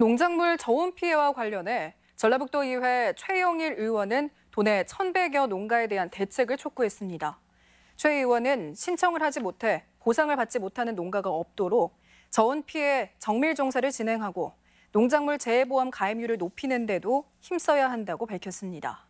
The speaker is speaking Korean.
농작물 저온 피해와 관련해 전라북도 의회 최영일 의원은 도내 1,100여 농가에 대한 대책을 촉구했습니다. 최 의원은 신청을 하지 못해 보상을 받지 못하는 농가가 없도록 저온 피해 정밀 종사를 진행하고 농작물 재해보험 가입률을 높이는 데도 힘써야 한다고 밝혔습니다.